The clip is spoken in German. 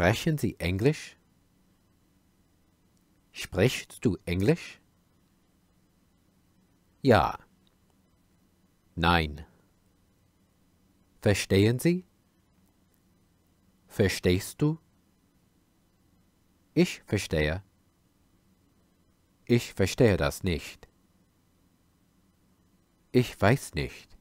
Sprechen Sie Englisch? Sprichst du Englisch? Ja. Nein. Verstehen Sie? Verstehst du? Ich verstehe. Ich verstehe das nicht. Ich weiß nicht.